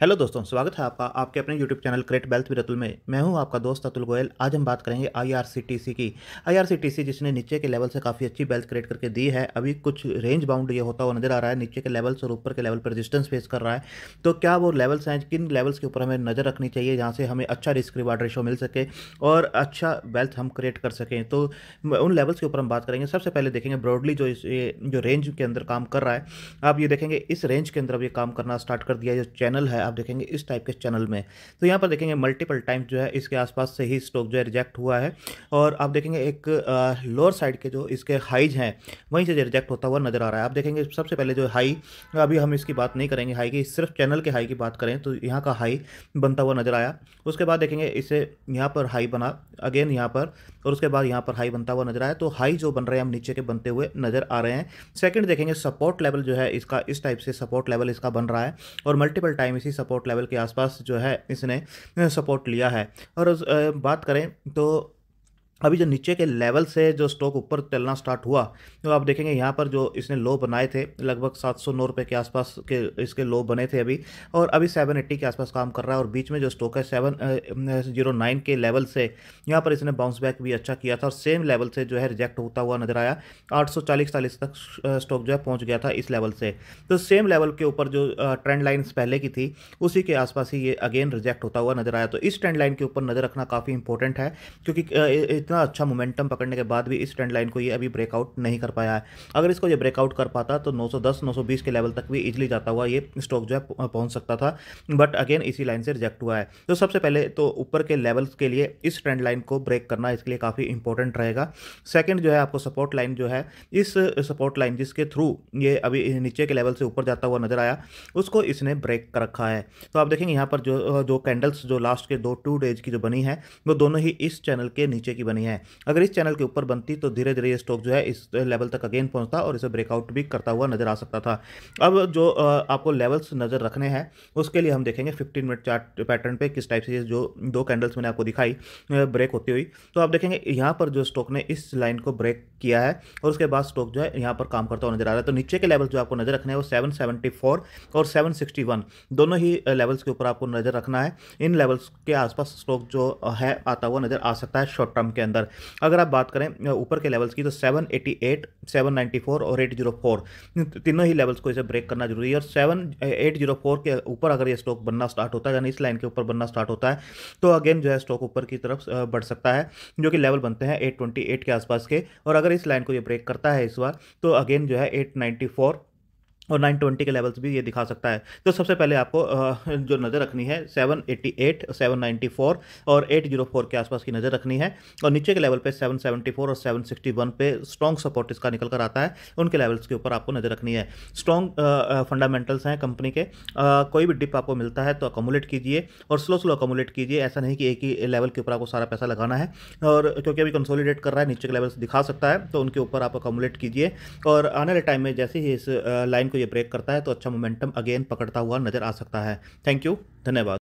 hello दोस्तों स्वागत है आपका आपके अपने YouTube channel create wealth with Atul में मैं हूं आपका दोस्त अतुल गोयल आज हम बात करेंगे आईआरसीटीसी की आईआरसीटीसी जिसने नीचे के लेवल से काफ़ी अच्छी वेल्थ क्रिएट करके दी है अभी कुछ रेंज बाउंड ये होता हुआ नजर आ रहा है नीचे के लेवल्स और ऊपर के लेवल पर रजिस्टेंस फेस कर रहा है तो क्या वो लेवल्स हैं किन लेवल्स के ऊपर हमें नज़र रखनी चाहिए जहाँ से हमें अच्छा रिस्क रिवार्ड रेशो मिल सके और अच्छा वेल्थ हम क्रिएट कर सकें तो उन लेवल्स के ऊपर हम बात करेंगे सबसे पहले देखेंगे ब्रॉडली जो इस जो रेंज के अंदर काम कर रहा है आप ये देखेंगे इस रेंज के अंदर अब ये काम करना स्टार्ट कर दिया जो चैनल है है आप देखेंगे इस टाइप के चैनल में तो यहाँ पर देखेंगे मल्टीपल टाइम्स जो है इसके आसपास से ही स्टॉक जो है रिजेक्ट हुआ है और आप देखेंगे एक लोअर साइड के जो इसके हाइज हैं वहीं से रिजेक्ट होता हुआ नजर आ रहा है आप देखेंगे सबसे पहले जो हाई अभी हम इसकी बात नहीं करेंगे हाई की सिर्फ चैनल के हाई की बात करें तो यहाँ का हाई बनता हुआ नजर आया उसके बाद देखेंगे इसे यहाँ पर हाई बना अगेन यहाँ पर और उसके बाद यहाँ पर हाई बनता हुआ नजर आया तो हाई जो बन रहे हैं हम नीचे के बनते हुए नजर आ रहे हैं सेकंड देखेंगे सपोर्ट लेवल जो है इसका इस टाइप से सपोर्ट लेवल इसका बन रहा है और मल्टीपल टाइम इसी सपोर्ट लेवल के आसपास जो है इसने सपोर्ट लिया है और बात करें तो अभी जो नीचे के लेवल से जो स्टॉक ऊपर चलना स्टार्ट हुआ तो आप देखेंगे यहाँ पर जो इसने लो बनाए थे लगभग सात सौ नौ रुपये के आसपास के इसके लो बने थे अभी और अभी सेवन एट्टी के आसपास काम कर रहा है और बीच में जो स्टॉक है सेवन जीरो नाइन के लेवल से यहाँ पर इसने बाउंस बैक भी अच्छा किया था और सेम लेवल से जो है रिजेक्ट होता हुआ नजर आया आठ सौ चालीस चालीस तक स्टॉक जो है पहुँच गया था इस लेवल से तो सेम लेवल के ऊपर जो ट्रेंड लाइन्स पहले की थी उसी के आसपास ही ये अगेन रिजेक्ट होता हुआ नजर आया तो इस ट्रेंड लाइन के ऊपर नज़र रखना काफ़ी इंपॉर्टेंट है क्योंकि इतना इतना अच्छा मोमेंटम पकड़ने के बाद भी इस ट्रेंड लाइन को ये अभी ब्रेकआउट नहीं कर पाया है अगर इसको ये ब्रेकआउट कर पाता तो 910 920 के लेवल तक भी इजिली जाता हुआ ये स्टॉक जो है पहुंच सकता था बट अगेन इसी लाइन से रिजेक्ट हुआ है तो सबसे पहले तो ऊपर के लेवल्स के लिए इस ट्रेंड लाइन को ब्रेक करना इसके लिए काफ़ी इंपॉर्टेंट रहेगा सेकेंड जो है आपको सपोर्ट लाइन जो है इस सपोर्ट लाइन जिसके थ्रू ये अभी नीचे के लेवल से ऊपर जाता हुआ नजर आया उसको इसने ब्रेक कर रखा है तो आप देखेंगे यहाँ पर जो जो कैंडल्स जो लास्ट के दो टू डेज की जो बनी है वो दोनों ही इस चैनल के नीचे की बनी है बनी है अगर इस चैनल के ऊपर बनती तो धीरे धीरे ये स्टॉक जो है इस लेवल तक अगेन पहुंचता और इसे ब्रेकआउट भी करता हुआ नजर आ सकता था अब जो आपको लेवल्स नज़र रखने हैं उसके लिए हम देखेंगे फिफ्टीन मिनट चार्ट पैटर्न पर किस टाइप से जो दो कैंडल्स मैंने आपको दिखाई ब्रेक होती हुई तो आप देखेंगे यहाँ पर जो स्टॉक ने इस लाइन को ब्रेक किया है और उसके बाद स्टॉक जो है यहाँ पर काम करता हुआ नजर आ रहा है तो नीचे के लेवल जो आपको नजर रखने हैं वो सेवन और सेवन दोनों ही लेवल्स के ऊपर आपको नजर रखना है इन लेवल्स के आसपास स्टॉक जो है आता हुआ नजर आ सकता है शॉर्ट टर्म के अंदर अगर आप बात करें ऊपर के लेवल्स की तो 788, 794 और 804 तीनों ही लेवल्स को इसे ब्रेक करना जरूरी है और 7804 के ऊपर अगर ये स्टॉक बनना स्टार्ट होता है यानी इस लाइन के ऊपर बनना स्टार्ट होता है तो अगेन जो है स्टॉक ऊपर की तरफ बढ़ सकता है जो कि लेवल बनते हैं एट के आसपास के और अगर इस लाइन को ये ब्रेक करता है इस बार तो अगेन जो है एट और 920 के लेवल्स भी ये दिखा सकता है तो सबसे पहले आपको जो नज़र रखनी है 788, 794 और 804 के आसपास की नज़र रखनी है और नीचे के लेवल पे 774 और 761 पे स्ट्रॉन्ग सपोर्ट इसका निकल कर आता है उनके लेवल्स के ऊपर आपको नज़र रखनी है स्ट्रॉन्ग फंडामेंटल्स हैं कंपनी के आ, कोई भी डिप आपको मिलता है तो अकोमोलेट कीजिए और स्लो स्लो अकोमोलेट कीजिए ऐसा नहीं कि एक ही लेवल के ऊपर आपको सारा पैसा लगाना है और क्योंकि अभी कंसोलीडेट कर रहा है नीचे के लेवल्स दिखा सकता है तो उनके ऊपर आप अकोमोलेट कीजिए और आने वाले टाइम में जैसे ही इस लाइन को ये ब्रेक करता है तो अच्छा मोमेंटम अगेन पकड़ता हुआ नजर आ सकता है थैंक यू धन्यवाद